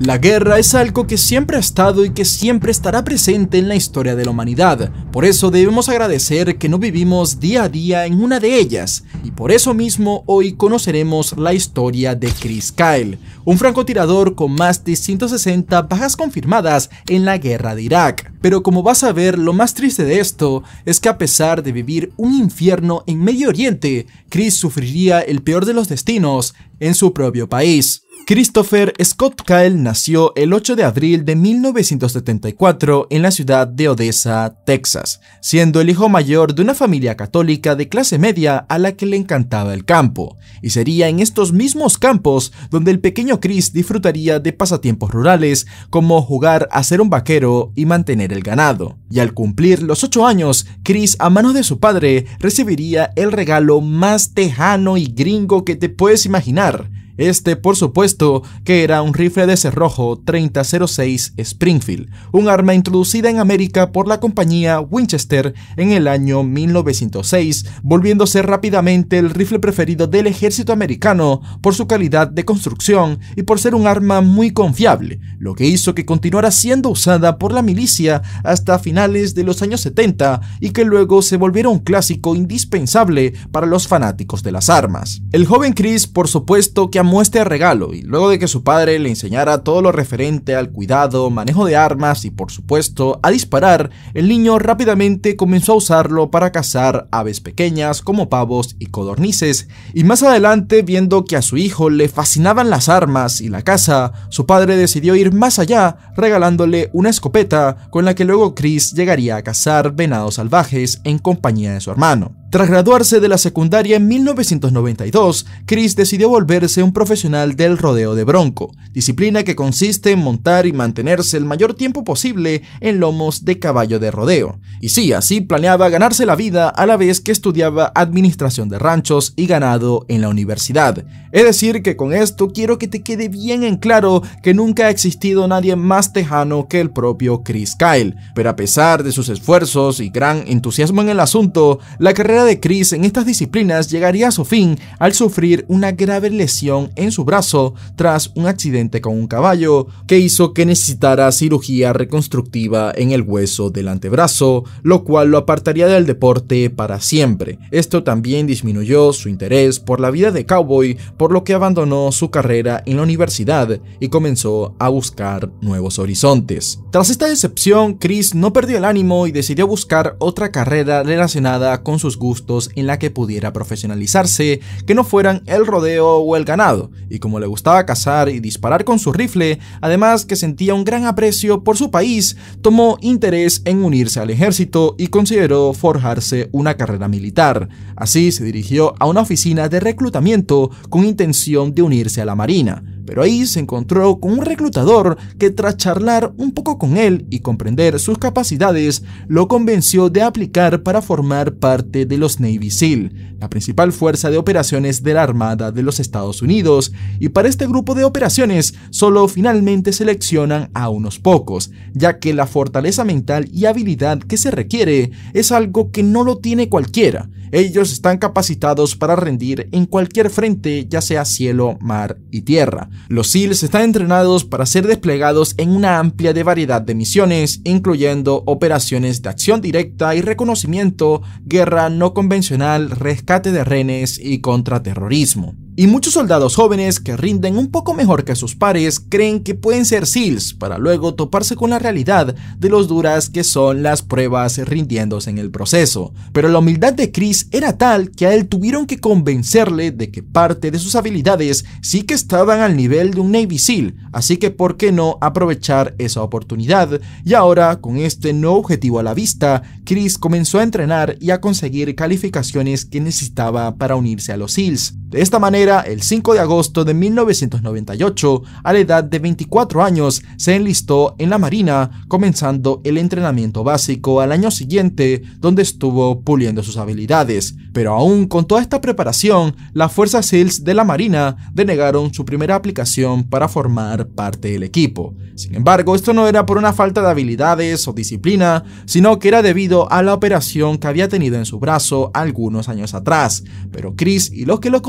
La guerra es algo que siempre ha estado y que siempre estará presente en la historia de la humanidad, por eso debemos agradecer que no vivimos día a día en una de ellas, y por eso mismo hoy conoceremos la historia de Chris Kyle, un francotirador con más de 160 bajas confirmadas en la guerra de Irak. Pero como vas a ver, lo más triste de esto es que a pesar de vivir un infierno en Medio Oriente, Chris sufriría el peor de los destinos en su propio país. Christopher Scott Kyle nació el 8 de abril de 1974 en la ciudad de Odessa, Texas, siendo el hijo mayor de una familia católica de clase media a la que le encantaba el campo, y sería en estos mismos campos donde el pequeño Chris disfrutaría de pasatiempos rurales como jugar a ser un vaquero y mantener el ganado. Y al cumplir los 8 años, Chris a manos de su padre recibiría el regalo más tejano y gringo que te puedes imaginar, este, por supuesto, que era un rifle de cerrojo 3006 Springfield, un arma introducida en América por la compañía Winchester en el año 1906, volviéndose rápidamente el rifle preferido del ejército americano por su calidad de construcción y por ser un arma muy confiable, lo que hizo que continuara siendo usada por la milicia hasta finales de los años 70 y que luego se volviera un clásico indispensable para los fanáticos de las armas. El joven Chris, por supuesto, que muestra regalo y luego de que su padre le enseñara todo lo referente al cuidado, manejo de armas y por supuesto a disparar, el niño rápidamente comenzó a usarlo para cazar aves pequeñas como pavos y codornices y más adelante viendo que a su hijo le fascinaban las armas y la caza, su padre decidió ir más allá regalándole una escopeta con la que luego Chris llegaría a cazar venados salvajes en compañía de su hermano. Tras graduarse de la secundaria en 1992, Chris decidió volverse un profesional del rodeo de bronco, disciplina que consiste en montar y mantenerse el mayor tiempo posible en lomos de caballo de rodeo. Y sí, así planeaba ganarse la vida a la vez que estudiaba administración de ranchos y ganado en la universidad. Es decir, que con esto quiero que te quede bien en claro que nunca ha existido nadie más tejano que el propio Chris Kyle, pero a pesar de sus esfuerzos y gran entusiasmo en el asunto, la carrera de Chris en estas disciplinas llegaría a su fin al sufrir una grave lesión en su brazo tras un accidente con un caballo que hizo que necesitara cirugía reconstructiva en el hueso del antebrazo, lo cual lo apartaría del deporte para siempre. Esto también disminuyó su interés por la vida de cowboy, por lo que abandonó su carrera en la universidad y comenzó a buscar nuevos horizontes. Tras esta decepción, Chris no perdió el ánimo y decidió buscar otra carrera relacionada con sus gustos en la que pudiera profesionalizarse, que no fueran el rodeo o el ganado, y como le gustaba cazar y disparar con su rifle, además que sentía un gran aprecio por su país, tomó interés en unirse al ejército y consideró forjarse una carrera militar. Así se dirigió a una oficina de reclutamiento con intención de unirse a la Marina pero ahí se encontró con un reclutador que tras charlar un poco con él y comprender sus capacidades, lo convenció de aplicar para formar parte de los Navy SEAL, la principal fuerza de operaciones de la Armada de los Estados Unidos, y para este grupo de operaciones solo finalmente seleccionan a unos pocos, ya que la fortaleza mental y habilidad que se requiere es algo que no lo tiene cualquiera. Ellos están capacitados para rendir en cualquier frente, ya sea cielo, mar y tierra. Los SEALs están entrenados para ser desplegados en una amplia variedad de misiones, incluyendo operaciones de acción directa y reconocimiento, guerra no convencional, rescate de renes y contraterrorismo. Y muchos soldados jóvenes que rinden un poco mejor que sus pares creen que pueden ser SEALs para luego toparse con la realidad de los duras que son las pruebas rindiéndose en el proceso. Pero la humildad de Chris era tal que a él tuvieron que convencerle de que parte de sus habilidades sí que estaban al nivel de un Navy SEAL, así que por qué no aprovechar esa oportunidad. Y ahora, con este nuevo objetivo a la vista, Chris comenzó a entrenar y a conseguir calificaciones que necesitaba para unirse a los SEALs. De esta manera, el 5 de agosto de 1998, a la edad de 24 años, se enlistó en la Marina, comenzando el entrenamiento básico al año siguiente, donde estuvo puliendo sus habilidades. Pero aún con toda esta preparación, las fuerzas SEALs de la Marina denegaron su primera aplicación para formar parte del equipo. Sin embargo, esto no era por una falta de habilidades o disciplina, sino que era debido a la operación que había tenido en su brazo algunos años atrás. Pero Chris y los que lo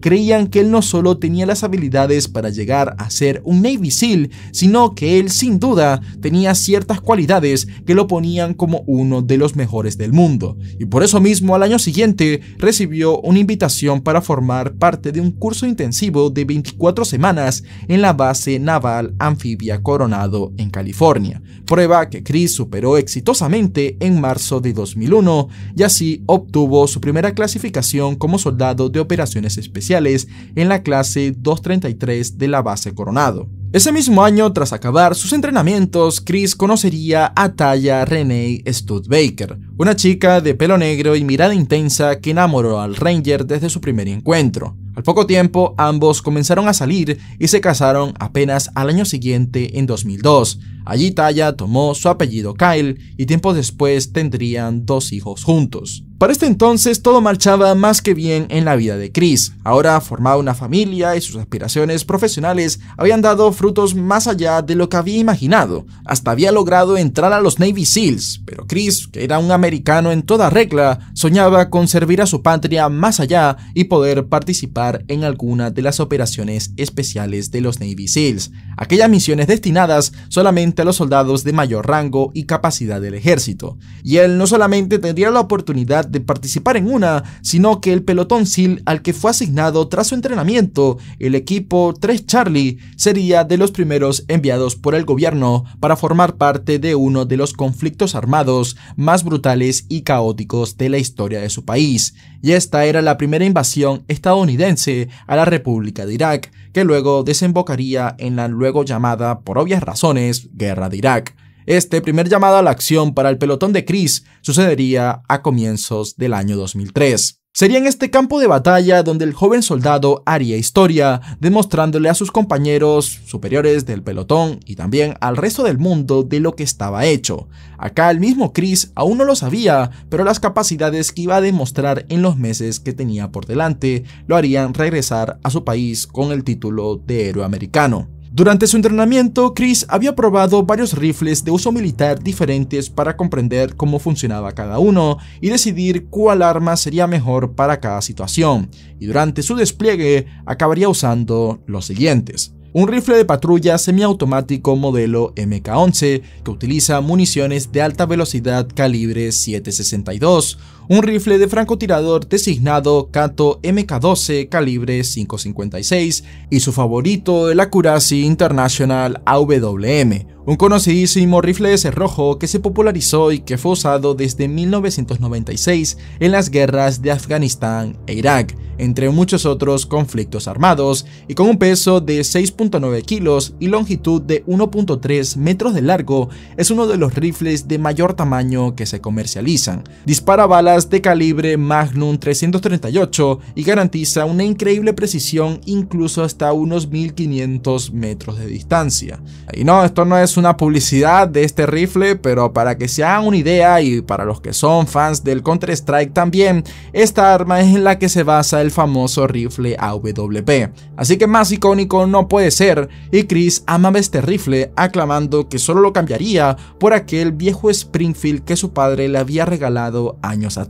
creían que él no solo tenía las habilidades para llegar a ser un Navy SEAL, sino que él sin duda tenía ciertas cualidades que lo ponían como uno de los mejores del mundo. Y por eso mismo al año siguiente recibió una invitación para formar parte de un curso intensivo de 24 semanas en la base naval anfibia Coronado en California, prueba que Chris superó exitosamente en marzo de 2001 y así obtuvo su primera clasificación como soldado de operaciones especiales en la clase 233 de la base Coronado. Ese mismo año, tras acabar sus entrenamientos, Chris conocería a Taya Renee Studebaker, una chica de pelo negro y mirada intensa que enamoró al Ranger desde su primer encuentro. Al poco tiempo, ambos comenzaron a salir y se casaron apenas al año siguiente, en 2002. Allí Taya tomó su apellido Kyle y tiempo después tendrían dos hijos juntos. Para este entonces todo marchaba más que bien en la vida de Chris. Ahora formaba una familia y sus aspiraciones profesionales habían dado frutos más allá de lo que había imaginado. Hasta había logrado entrar a los Navy SEALs, pero Chris, que era un americano en toda regla, soñaba con servir a su patria más allá y poder participar en alguna de las operaciones especiales de los Navy SEALs, aquellas misiones destinadas solamente a los soldados de mayor rango y capacidad del ejército. Y él no solamente tendría la oportunidad de participar en una, sino que el pelotón Sil al que fue asignado tras su entrenamiento, el equipo 3 Charlie, sería de los primeros enviados por el gobierno para formar parte de uno de los conflictos armados más brutales y caóticos de la historia de su país. Y esta era la primera invasión estadounidense a la República de Irak, que luego desembocaría en la luego llamada, por obvias razones, Guerra de Irak. Este primer llamado a la acción para el pelotón de Chris sucedería a comienzos del año 2003. Sería en este campo de batalla donde el joven soldado haría historia, demostrándole a sus compañeros superiores del pelotón y también al resto del mundo de lo que estaba hecho. Acá el mismo Chris aún no lo sabía, pero las capacidades que iba a demostrar en los meses que tenía por delante lo harían regresar a su país con el título de héroe americano. Durante su entrenamiento, Chris había probado varios rifles de uso militar diferentes para comprender cómo funcionaba cada uno y decidir cuál arma sería mejor para cada situación, y durante su despliegue acabaría usando los siguientes. Un rifle de patrulla semiautomático modelo MK11 que utiliza municiones de alta velocidad calibre 762, un rifle de francotirador designado Kato MK12 calibre 5.56 y su favorito el Accuracy International AWM, un conocidísimo rifle de cerrojo que se popularizó y que fue usado desde 1996 en las guerras de Afganistán e Irak, entre muchos otros conflictos armados, y con un peso de 6.9 kilos y longitud de 1.3 metros de largo, es uno de los rifles de mayor tamaño que se comercializan. Dispara balas de calibre Magnum 338 y garantiza una increíble precisión incluso hasta unos 1500 metros de distancia. Y no, esto no es una publicidad de este rifle, pero para que se hagan una idea y para los que son fans del Counter-Strike también, esta arma es en la que se basa el famoso rifle AWP. Así que más icónico no puede ser y Chris amaba este rifle aclamando que solo lo cambiaría por aquel viejo Springfield que su padre le había regalado años atrás.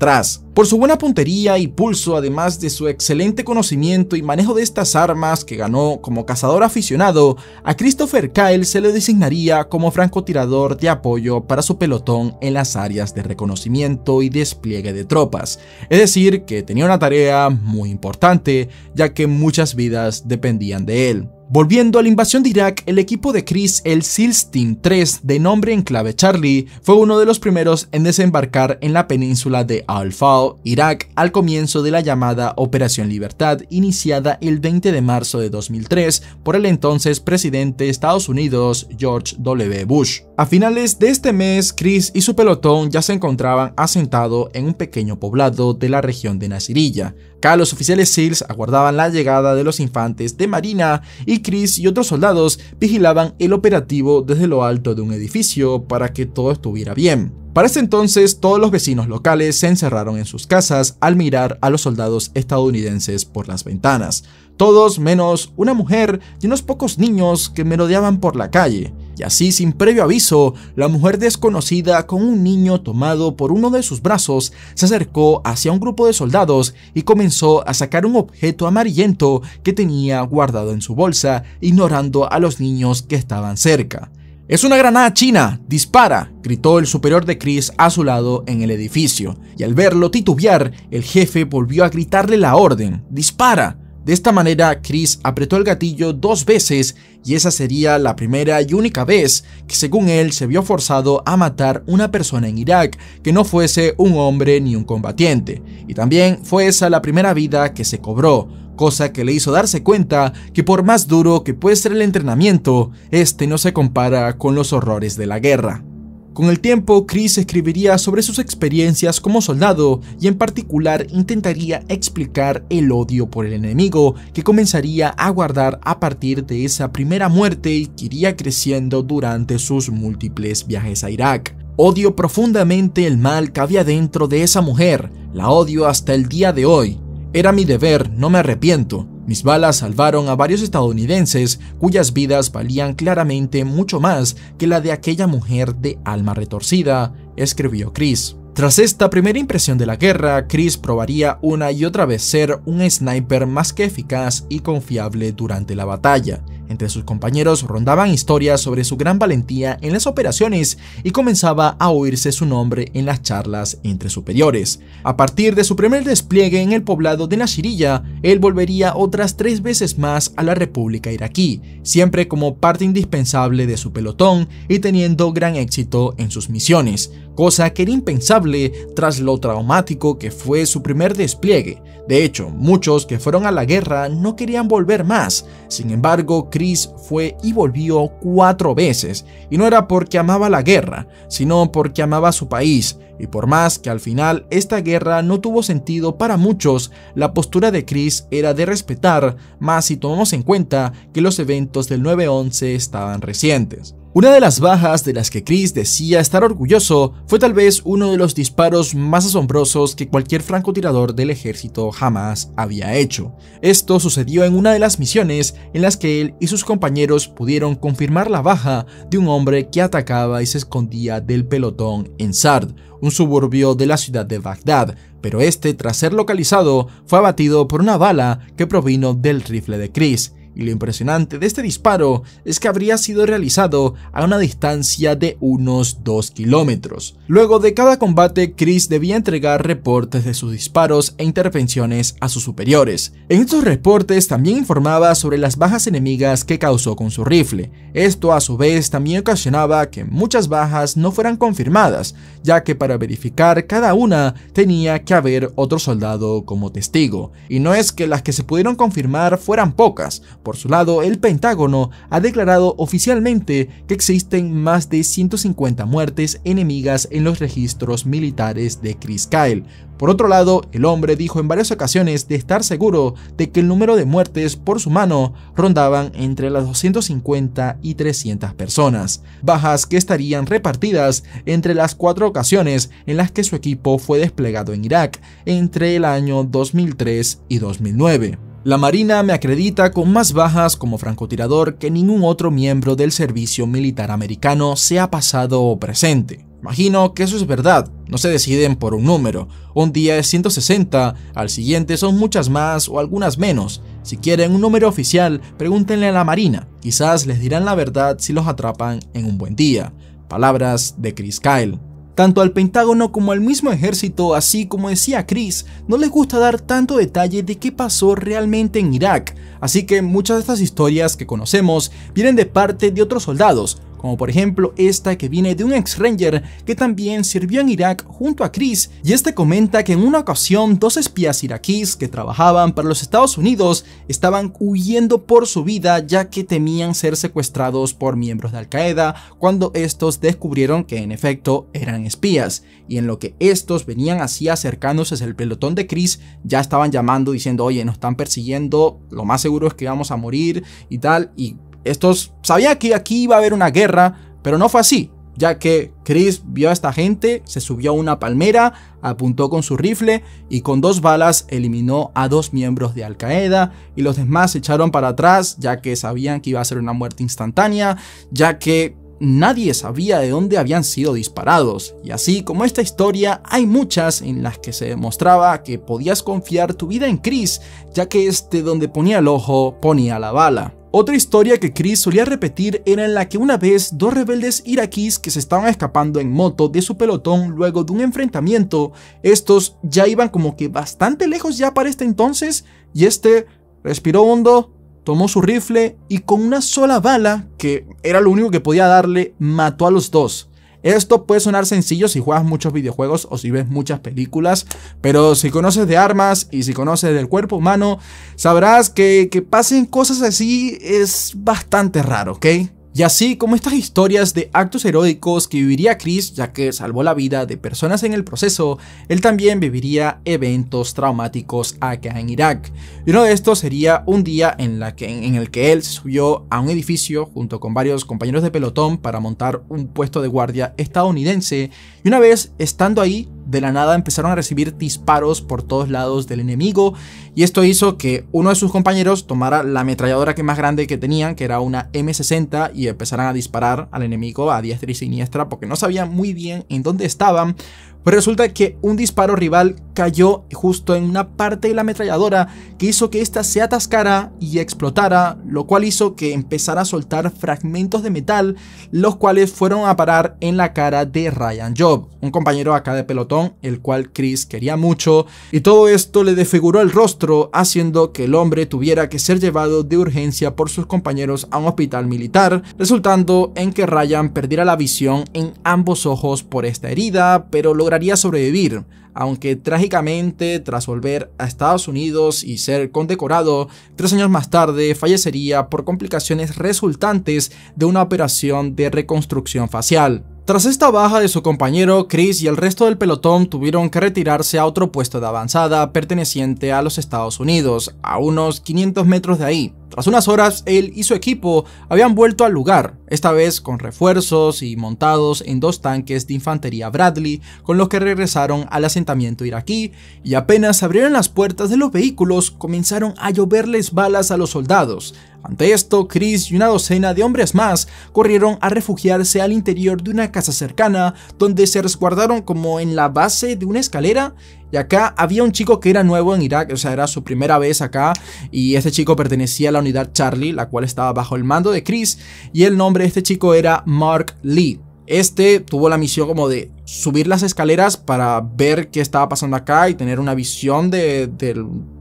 Por su buena puntería y pulso, además de su excelente conocimiento y manejo de estas armas que ganó como cazador aficionado, a Christopher Kyle se le designaría como francotirador de apoyo para su pelotón en las áreas de reconocimiento y despliegue de tropas. Es decir, que tenía una tarea muy importante, ya que muchas vidas dependían de él. Volviendo a la invasión de Irak, el equipo de Chris, el SEALS Team 3, de nombre en clave Charlie, fue uno de los primeros en desembarcar en la península de Al-Fao, Irak, al comienzo de la llamada Operación Libertad, iniciada el 20 de marzo de 2003 por el entonces presidente de Estados Unidos, George W. Bush. A finales de este mes, Chris y su pelotón ya se encontraban asentados en un pequeño poblado de la región de Nasirilla. Acá los oficiales SEALs aguardaban la llegada de los infantes de Marina y Chris y otros soldados vigilaban el operativo desde lo alto de un edificio para que todo estuviera bien. Para ese entonces, todos los vecinos locales se encerraron en sus casas al mirar a los soldados estadounidenses por las ventanas, todos menos una mujer y unos pocos niños que merodeaban por la calle y así sin previo aviso, la mujer desconocida con un niño tomado por uno de sus brazos se acercó hacia un grupo de soldados y comenzó a sacar un objeto amarillento que tenía guardado en su bolsa, ignorando a los niños que estaban cerca. Es una granada china, dispara, gritó el superior de Chris a su lado en el edificio, y al verlo titubear, el jefe volvió a gritarle la orden, dispara. De esta manera, Chris apretó el gatillo dos veces y esa sería la primera y única vez que según él se vio forzado a matar una persona en Irak que no fuese un hombre ni un combatiente, y también fue esa la primera vida que se cobró, cosa que le hizo darse cuenta que por más duro que puede ser el entrenamiento, este no se compara con los horrores de la guerra. Con el tiempo, Chris escribiría sobre sus experiencias como soldado y en particular intentaría explicar el odio por el enemigo que comenzaría a guardar a partir de esa primera muerte y que iría creciendo durante sus múltiples viajes a Irak. Odio profundamente el mal que había dentro de esa mujer, la odio hasta el día de hoy era mi deber, no me arrepiento. Mis balas salvaron a varios estadounidenses cuyas vidas valían claramente mucho más que la de aquella mujer de alma retorcida, escribió Chris. Tras esta primera impresión de la guerra, Chris probaría una y otra vez ser un sniper más que eficaz y confiable durante la batalla. Entre sus compañeros rondaban historias sobre su gran valentía en las operaciones y comenzaba a oírse su nombre en las charlas entre superiores. A partir de su primer despliegue en el poblado de Nashirilla, él volvería otras tres veces más a la República iraquí, siempre como parte indispensable de su pelotón y teniendo gran éxito en sus misiones cosa que era impensable tras lo traumático que fue su primer despliegue. De hecho, muchos que fueron a la guerra no querían volver más. Sin embargo, Chris fue y volvió cuatro veces, y no era porque amaba la guerra, sino porque amaba su país. Y por más que al final esta guerra no tuvo sentido para muchos, la postura de Chris era de respetar, más si tomamos en cuenta que los eventos del 9-11 estaban recientes. Una de las bajas de las que Chris decía estar orgulloso fue tal vez uno de los disparos más asombrosos que cualquier francotirador del ejército jamás había hecho. Esto sucedió en una de las misiones en las que él y sus compañeros pudieron confirmar la baja de un hombre que atacaba y se escondía del pelotón en Sard, un suburbio de la ciudad de Bagdad, pero este tras ser localizado fue abatido por una bala que provino del rifle de Chris y lo impresionante de este disparo es que habría sido realizado a una distancia de unos 2 kilómetros. Luego de cada combate, Chris debía entregar reportes de sus disparos e intervenciones a sus superiores. En estos reportes también informaba sobre las bajas enemigas que causó con su rifle. Esto a su vez también ocasionaba que muchas bajas no fueran confirmadas, ya que para verificar cada una tenía que haber otro soldado como testigo. Y no es que las que se pudieron confirmar fueran pocas, por su lado, el Pentágono ha declarado oficialmente que existen más de 150 muertes enemigas en los registros militares de Chris Kyle. Por otro lado, el hombre dijo en varias ocasiones de estar seguro de que el número de muertes por su mano rondaban entre las 250 y 300 personas, bajas que estarían repartidas entre las cuatro ocasiones en las que su equipo fue desplegado en Irak entre el año 2003 y 2009. La Marina me acredita con más bajas como francotirador que ningún otro miembro del servicio militar americano, sea pasado o presente. Imagino que eso es verdad, no se deciden por un número. Un día es 160, al siguiente son muchas más o algunas menos. Si quieren un número oficial, pregúntenle a la Marina, quizás les dirán la verdad si los atrapan en un buen día. Palabras de Chris Kyle. Tanto al Pentágono como al mismo ejército, así como decía Chris, no les gusta dar tanto detalle de qué pasó realmente en Irak, así que muchas de estas historias que conocemos vienen de parte de otros soldados, como por ejemplo esta que viene de un ex ranger que también sirvió en Irak junto a Chris y este comenta que en una ocasión dos espías iraquíes que trabajaban para los Estados Unidos estaban huyendo por su vida ya que temían ser secuestrados por miembros de Al Qaeda cuando estos descubrieron que en efecto eran espías y en lo que estos venían así acercándose hacia el pelotón de Chris ya estaban llamando diciendo oye nos están persiguiendo lo más seguro es que vamos a morir y tal y estos sabían que aquí iba a haber una guerra, pero no fue así, ya que Chris vio a esta gente, se subió a una palmera, apuntó con su rifle y con dos balas eliminó a dos miembros de Al Qaeda y los demás se echaron para atrás ya que sabían que iba a ser una muerte instantánea, ya que nadie sabía de dónde habían sido disparados. Y así como esta historia, hay muchas en las que se demostraba que podías confiar tu vida en Chris, ya que este donde ponía el ojo ponía la bala. Otra historia que Chris solía repetir era en la que una vez dos rebeldes iraquíes que se estaban escapando en moto de su pelotón luego de un enfrentamiento, estos ya iban como que bastante lejos ya para este entonces y este respiró hondo, tomó su rifle y con una sola bala, que era lo único que podía darle, mató a los dos. Esto puede sonar sencillo si juegas muchos videojuegos o si ves muchas películas, pero si conoces de armas y si conoces del cuerpo humano, sabrás que que pasen cosas así es bastante raro, ¿ok? Y así como estas historias de actos heroicos que viviría Chris, ya que salvó la vida de personas en el proceso, él también viviría eventos traumáticos acá en Irak. Y uno de estos sería un día en, en el que él subió a un edificio junto con varios compañeros de pelotón para montar un puesto de guardia estadounidense, y una vez estando ahí, de la nada empezaron a recibir disparos por todos lados del enemigo y esto hizo que uno de sus compañeros tomara la ametralladora que más grande que tenían, que era una M60, y empezaran a disparar al enemigo a diestra y siniestra porque no sabían muy bien en dónde estaban, pues resulta que un disparo rival cayó justo en una parte de la ametralladora que hizo que ésta se atascara y explotara, lo cual hizo que empezara a soltar fragmentos de metal, los cuales fueron a parar en la cara de Ryan Job, un compañero acá de pelotón, el cual Chris quería mucho, y todo esto le desfiguró el rostro, haciendo que el hombre tuviera que ser llevado de urgencia por sus compañeros a un hospital militar, resultando en que Ryan perdiera la visión en ambos ojos por esta herida, pero logró lograría sobrevivir, aunque trágicamente, tras volver a Estados Unidos y ser condecorado, tres años más tarde fallecería por complicaciones resultantes de una operación de reconstrucción facial. Tras esta baja de su compañero, Chris y el resto del pelotón tuvieron que retirarse a otro puesto de avanzada perteneciente a los Estados Unidos, a unos 500 metros de ahí. Tras unas horas, él y su equipo habían vuelto al lugar, esta vez con refuerzos y montados en dos tanques de infantería Bradley, con los que regresaron al asentamiento iraquí, y apenas abrieron las puertas de los vehículos comenzaron a lloverles balas a los soldados, ante esto, Chris y una docena de hombres más corrieron a refugiarse al interior de una casa cercana, donde se resguardaron como en la base de una escalera. Y acá había un chico que era nuevo en Irak, o sea, era su primera vez acá, y este chico pertenecía a la unidad Charlie, la cual estaba bajo el mando de Chris, y el nombre de este chico era Mark Lee. Este tuvo la misión como de subir las escaleras para ver qué estaba pasando acá y tener una visión del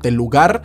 lugar.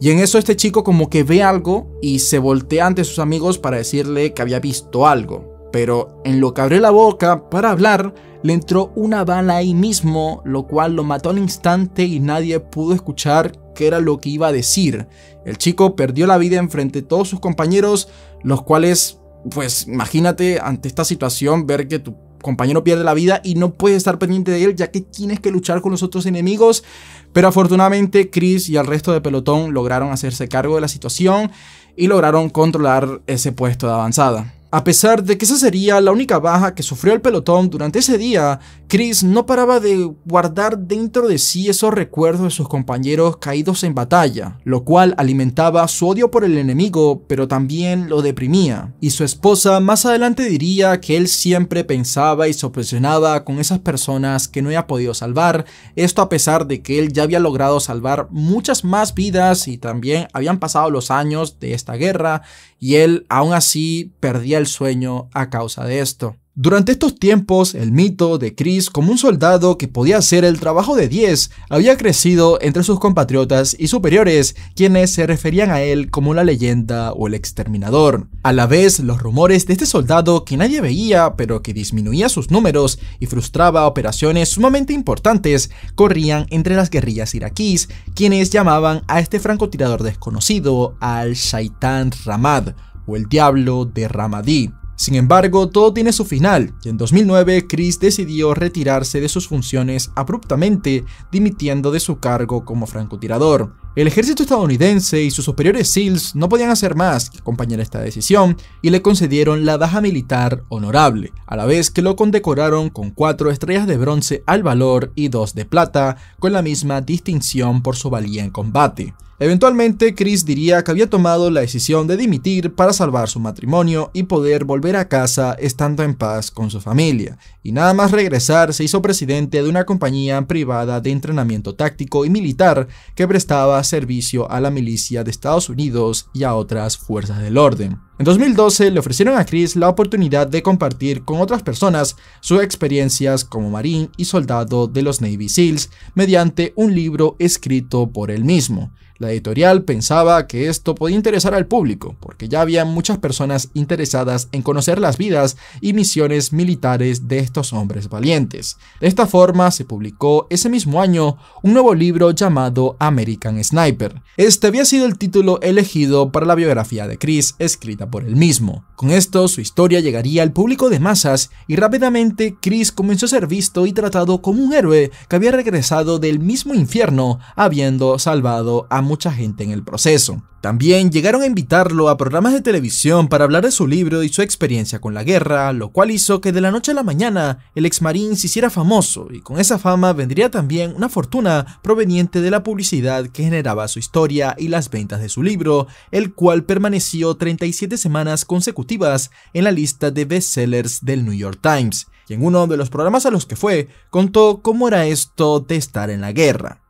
Y en eso este chico como que ve algo y se voltea ante sus amigos para decirle que había visto algo. Pero en lo que abrió la boca para hablar, le entró una bala ahí mismo, lo cual lo mató al instante y nadie pudo escuchar qué era lo que iba a decir. El chico perdió la vida enfrente de todos sus compañeros, los cuales, pues imagínate ante esta situación ver que tu compañero pierde la vida y no puedes estar pendiente de él ya que tienes que luchar con los otros enemigos. Pero afortunadamente Chris y el resto de pelotón lograron hacerse cargo de la situación y lograron controlar ese puesto de avanzada. A pesar de que esa sería la única baja que sufrió el pelotón durante ese día, Chris no paraba de guardar dentro de sí esos recuerdos de sus compañeros caídos en batalla, lo cual alimentaba su odio por el enemigo, pero también lo deprimía. Y su esposa más adelante diría que él siempre pensaba y se obsesionaba con esas personas que no había podido salvar, esto a pesar de que él ya había logrado salvar muchas más vidas y también habían pasado los años de esta guerra y él aún así perdía el sueño a causa de esto. Durante estos tiempos, el mito de Chris como un soldado que podía hacer el trabajo de 10 había crecido entre sus compatriotas y superiores, quienes se referían a él como la leyenda o el exterminador. A la vez, los rumores de este soldado que nadie veía pero que disminuía sus números y frustraba operaciones sumamente importantes corrían entre las guerrillas iraquíes, quienes llamaban a este francotirador desconocido al Shaitan Ramad o el diablo de Ramadí. Sin embargo, todo tiene su final, y en 2009 Chris decidió retirarse de sus funciones abruptamente, dimitiendo de su cargo como francotirador. El ejército estadounidense y sus superiores SEALs no podían hacer más que acompañar esta decisión y le concedieron la daja militar honorable, a la vez que lo condecoraron con cuatro estrellas de bronce al valor y dos de plata, con la misma distinción por su valía en combate. Eventualmente, Chris diría que había tomado la decisión de dimitir para salvar su matrimonio y poder volver a casa estando en paz con su familia, y nada más regresar se hizo presidente de una compañía privada de entrenamiento táctico y militar que prestaba servicio a la milicia de Estados Unidos y a otras fuerzas del orden. En 2012 le ofrecieron a Chris la oportunidad de compartir con otras personas sus experiencias como marín y soldado de los Navy SEALs mediante un libro escrito por él mismo. La editorial pensaba que esto podía interesar al público, porque ya había muchas personas interesadas en conocer las vidas y misiones militares de estos hombres valientes. De esta forma se publicó ese mismo año un nuevo libro llamado American Sniper. Este había sido el título elegido para la biografía de Chris escrita por él mismo. Con esto su historia llegaría al público de masas y rápidamente Chris comenzó a ser visto y tratado como un héroe que había regresado del mismo infierno habiendo salvado a mucha gente en el proceso. También llegaron a invitarlo a programas de televisión para hablar de su libro y su experiencia con la guerra, lo cual hizo que de la noche a la mañana el ex marín se hiciera famoso y con esa fama vendría también una fortuna proveniente de la publicidad que generaba su historia y las ventas de su libro, el cual permaneció 37 semanas consecutivas en la lista de bestsellers del New York Times y en uno de los programas a los que fue contó cómo era esto de estar en la guerra.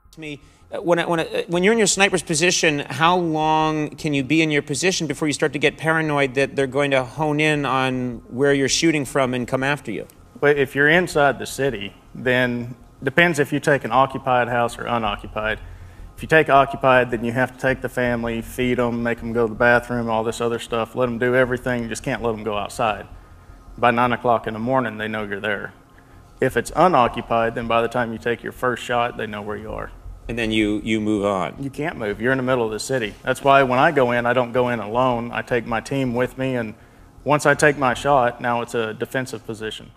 Uh, when, when, uh, when you're in your sniper's position, how long can you be in your position before you start to get paranoid that they're going to hone in on where you're shooting from and come after you? Well, if you're inside the city, then depends if you take an occupied house or unoccupied. If you take occupied, then you have to take the family, feed them, make them go to the bathroom, all this other stuff, let them do everything. You just can't let them go outside. By 9 o'clock in the morning, they know you're there. If it's unoccupied, then by the time you take your first shot, they know where you are. and then you move on. You can't move. You're in the middle of the city. That's why when I go in, I don't go in alone. I take my team with shot, now it's a defensive position.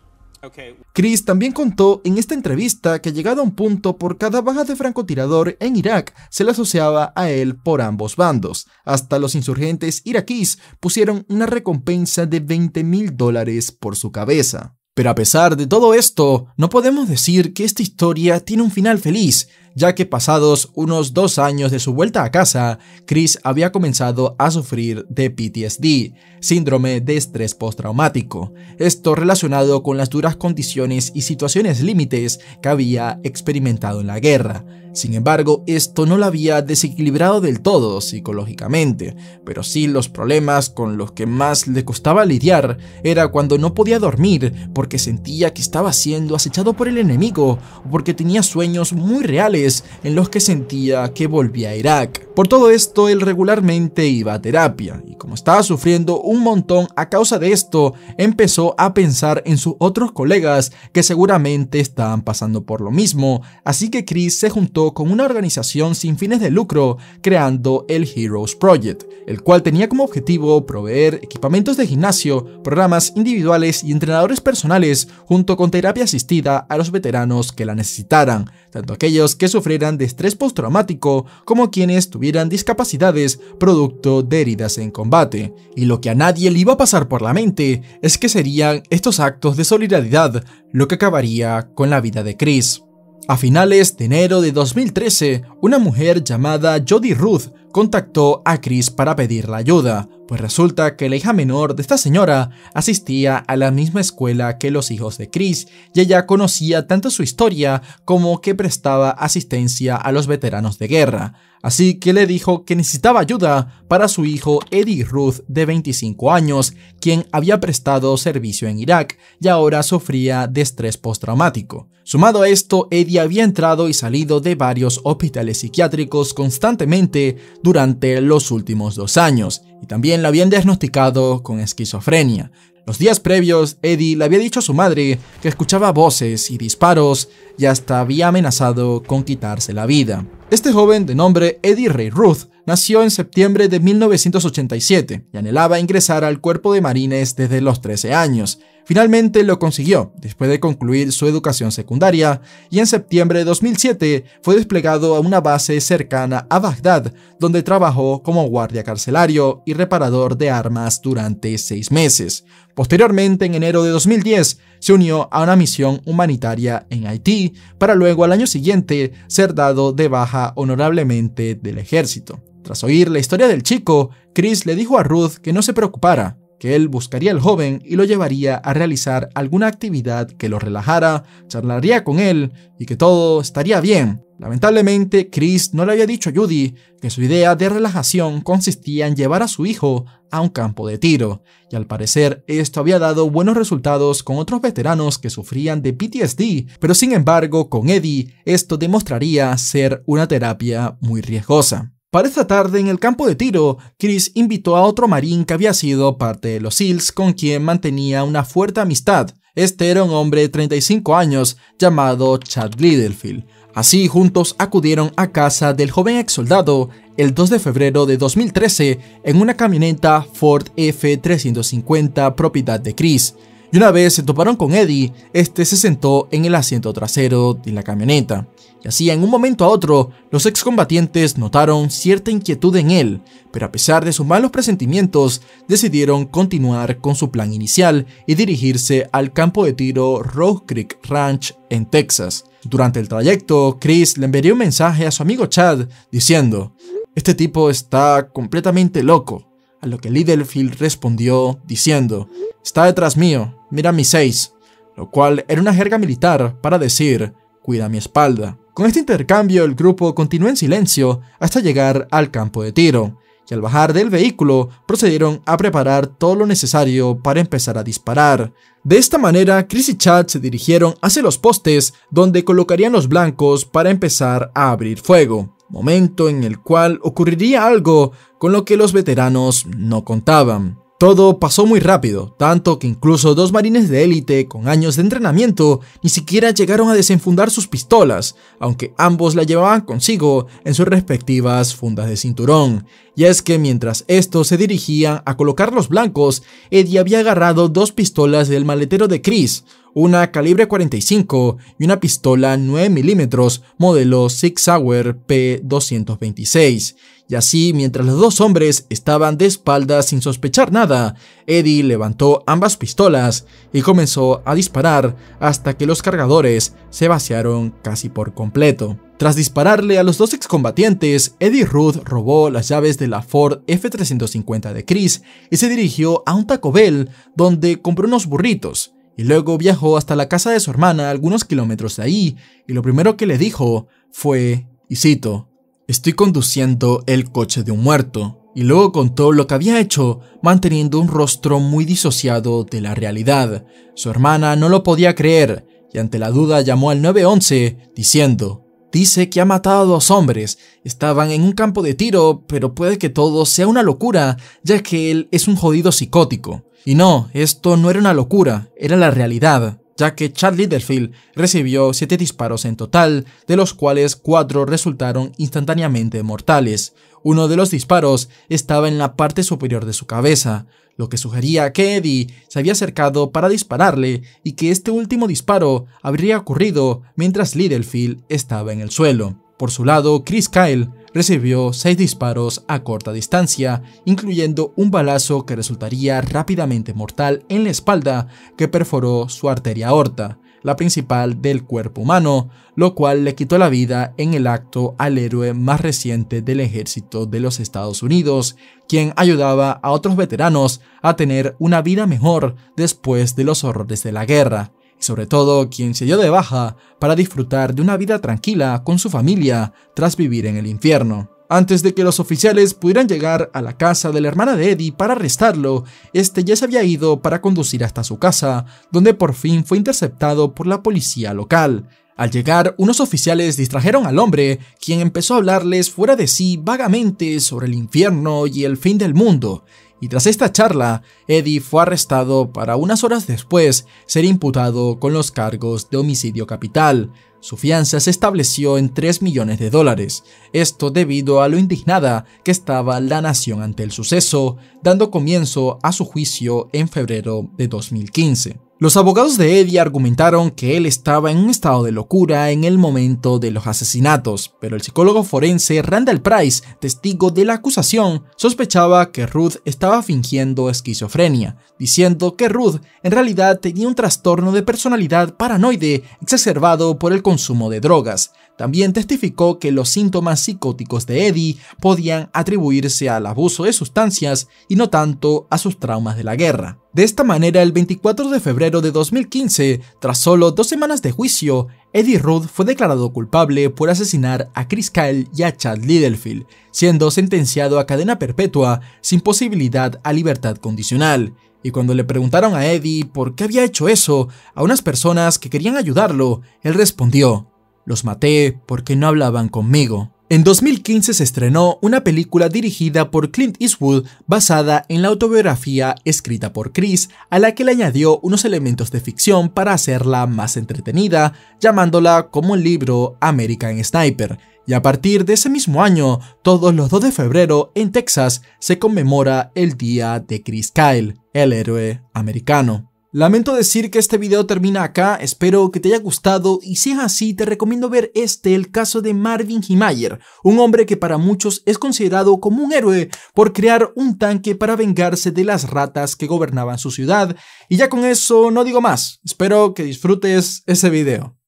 Chris también contó en esta entrevista que llegado a un punto por cada baja de francotirador en Irak se le asociaba a él por ambos bandos. Hasta los insurgentes iraquíes pusieron una recompensa de 20 mil dólares por su cabeza. Pero a pesar de todo esto, no podemos decir que esta historia tiene un final feliz, ya que pasados unos dos años de su vuelta a casa, Chris había comenzado a sufrir de PTSD, síndrome de estrés postraumático, esto relacionado con las duras condiciones y situaciones límites que había experimentado en la guerra. Sin embargo, esto no la había desequilibrado del todo psicológicamente, pero sí los problemas con los que más le costaba lidiar era cuando no podía dormir porque sentía que estaba siendo acechado por el enemigo o porque tenía sueños muy reales en los que sentía que volvía a Irak. Por todo esto, él regularmente iba a terapia y como estaba sufriendo un montón a causa de esto, empezó a pensar en sus otros colegas que seguramente estaban pasando por lo mismo, así que Chris se juntó con una organización sin fines de lucro creando el Heroes Project, el cual tenía como objetivo proveer equipamientos de gimnasio, programas individuales y entrenadores personales junto con terapia asistida a los veteranos que la necesitaran, tanto aquellos que sufrieran de estrés postraumático como quienes tuvieran discapacidades producto de heridas en combate. Y lo que a nadie le iba a pasar por la mente es que serían estos actos de solidaridad lo que acabaría con la vida de Chris. A finales de enero de 2013, una mujer llamada Jody Ruth contactó a Chris para pedirle ayuda, pues resulta que la hija menor de esta señora asistía a la misma escuela que los hijos de Chris y ella conocía tanto su historia como que prestaba asistencia a los veteranos de guerra así que le dijo que necesitaba ayuda para su hijo Eddie Ruth de 25 años, quien había prestado servicio en Irak y ahora sufría de estrés postraumático. Sumado a esto, Eddie había entrado y salido de varios hospitales psiquiátricos constantemente durante los últimos dos años, y también la habían diagnosticado con esquizofrenia, los días previos, Eddie le había dicho a su madre que escuchaba voces y disparos y hasta había amenazado con quitarse la vida. Este joven de nombre Eddie Ray Ruth nació en septiembre de 1987 y anhelaba ingresar al cuerpo de marines desde los 13 años, Finalmente lo consiguió, después de concluir su educación secundaria, y en septiembre de 2007 fue desplegado a una base cercana a Bagdad, donde trabajó como guardia carcelario y reparador de armas durante seis meses. Posteriormente, en enero de 2010, se unió a una misión humanitaria en Haití, para luego al año siguiente ser dado de baja honorablemente del ejército. Tras oír la historia del chico, Chris le dijo a Ruth que no se preocupara, que él buscaría al joven y lo llevaría a realizar alguna actividad que lo relajara, charlaría con él y que todo estaría bien. Lamentablemente, Chris no le había dicho a Judy que su idea de relajación consistía en llevar a su hijo a un campo de tiro, y al parecer esto había dado buenos resultados con otros veteranos que sufrían de PTSD, pero sin embargo con Eddie esto demostraría ser una terapia muy riesgosa. Para esta tarde, en el campo de tiro, Chris invitó a otro marín que había sido parte de los SEALs con quien mantenía una fuerte amistad. Este era un hombre de 35 años llamado Chad Littlefield. Así juntos acudieron a casa del joven ex soldado el 2 de febrero de 2013 en una camioneta Ford F350 propiedad de Chris. Y una vez se toparon con Eddie, este se sentó en el asiento trasero de la camioneta. Y así, en un momento a otro, los excombatientes notaron cierta inquietud en él, pero a pesar de sus malos presentimientos, decidieron continuar con su plan inicial y dirigirse al campo de tiro Rose Creek Ranch en Texas. Durante el trayecto, Chris le envió un mensaje a su amigo Chad diciendo, este tipo está completamente loco, a lo que Littlefield respondió diciendo, está detrás mío, mira mi seis". lo cual era una jerga militar para decir, cuida mi espalda. Con este intercambio el grupo continuó en silencio hasta llegar al campo de tiro, y al bajar del vehículo procedieron a preparar todo lo necesario para empezar a disparar. De esta manera, Chris y Chad se dirigieron hacia los postes donde colocarían los blancos para empezar a abrir fuego, momento en el cual ocurriría algo con lo que los veteranos no contaban. Todo pasó muy rápido, tanto que incluso dos marines de élite con años de entrenamiento ni siquiera llegaron a desenfundar sus pistolas, aunque ambos la llevaban consigo en sus respectivas fundas de cinturón y es que mientras estos se dirigían a colocar los blancos, Eddie había agarrado dos pistolas del maletero de Chris, una calibre 45 y una pistola 9 mm modelo Six Hour P226. Y así, mientras los dos hombres estaban de espaldas sin sospechar nada, Eddie levantó ambas pistolas y comenzó a disparar hasta que los cargadores se vaciaron casi por completo. Tras dispararle a los dos excombatientes, Eddie Ruth robó las llaves de la Ford F-350 de Chris y se dirigió a un Taco Bell donde compró unos burritos y luego viajó hasta la casa de su hermana algunos kilómetros de ahí y lo primero que le dijo fue, y cito, estoy conduciendo el coche de un muerto y luego contó lo que había hecho, manteniendo un rostro muy disociado de la realidad. Su hermana no lo podía creer y ante la duda llamó al 911 diciendo, Dice que ha matado a dos hombres. Estaban en un campo de tiro, pero puede que todo sea una locura, ya que él es un jodido psicótico. Y no, esto no era una locura, era la realidad, ya que Charlie Liderfield recibió 7 disparos en total, de los cuales 4 resultaron instantáneamente mortales. Uno de los disparos estaba en la parte superior de su cabeza, lo que sugería que Eddie se había acercado para dispararle y que este último disparo habría ocurrido mientras Littlefield estaba en el suelo. Por su lado, Chris Kyle recibió seis disparos a corta distancia, incluyendo un balazo que resultaría rápidamente mortal en la espalda que perforó su arteria aorta la principal del cuerpo humano, lo cual le quitó la vida en el acto al héroe más reciente del ejército de los Estados Unidos, quien ayudaba a otros veteranos a tener una vida mejor después de los horrores de la guerra, y sobre todo quien se dio de baja para disfrutar de una vida tranquila con su familia tras vivir en el infierno. Antes de que los oficiales pudieran llegar a la casa de la hermana de Eddie para arrestarlo, este ya se había ido para conducir hasta su casa, donde por fin fue interceptado por la policía local. Al llegar, unos oficiales distrajeron al hombre, quien empezó a hablarles fuera de sí vagamente sobre el infierno y el fin del mundo, y tras esta charla, Eddie fue arrestado para unas horas después ser imputado con los cargos de homicidio capital. Su fianza se estableció en 3 millones de dólares, esto debido a lo indignada que estaba la nación ante el suceso, dando comienzo a su juicio en febrero de 2015. Los abogados de Eddie argumentaron que él estaba en un estado de locura en el momento de los asesinatos, pero el psicólogo forense Randall Price, testigo de la acusación, sospechaba que Ruth estaba fingiendo esquizofrenia, diciendo que Ruth en realidad tenía un trastorno de personalidad paranoide exacerbado por el consumo de drogas, también testificó que los síntomas psicóticos de Eddie podían atribuirse al abuso de sustancias y no tanto a sus traumas de la guerra. De esta manera, el 24 de febrero de 2015, tras solo dos semanas de juicio, Eddie Ruth fue declarado culpable por asesinar a Chris Kyle y a Chad Littlefield, siendo sentenciado a cadena perpetua sin posibilidad a libertad condicional. Y cuando le preguntaron a Eddie por qué había hecho eso a unas personas que querían ayudarlo, él respondió, los maté porque no hablaban conmigo. En 2015 se estrenó una película dirigida por Clint Eastwood basada en la autobiografía escrita por Chris, a la que le añadió unos elementos de ficción para hacerla más entretenida, llamándola como el libro American Sniper. Y a partir de ese mismo año, todos los 2 de febrero en Texas se conmemora el Día de Chris Kyle, el héroe americano. Lamento decir que este video termina acá, espero que te haya gustado y si es así te recomiendo ver este, el caso de Marvin Himayer, un hombre que para muchos es considerado como un héroe por crear un tanque para vengarse de las ratas que gobernaban su ciudad. Y ya con eso no digo más, espero que disfrutes ese video.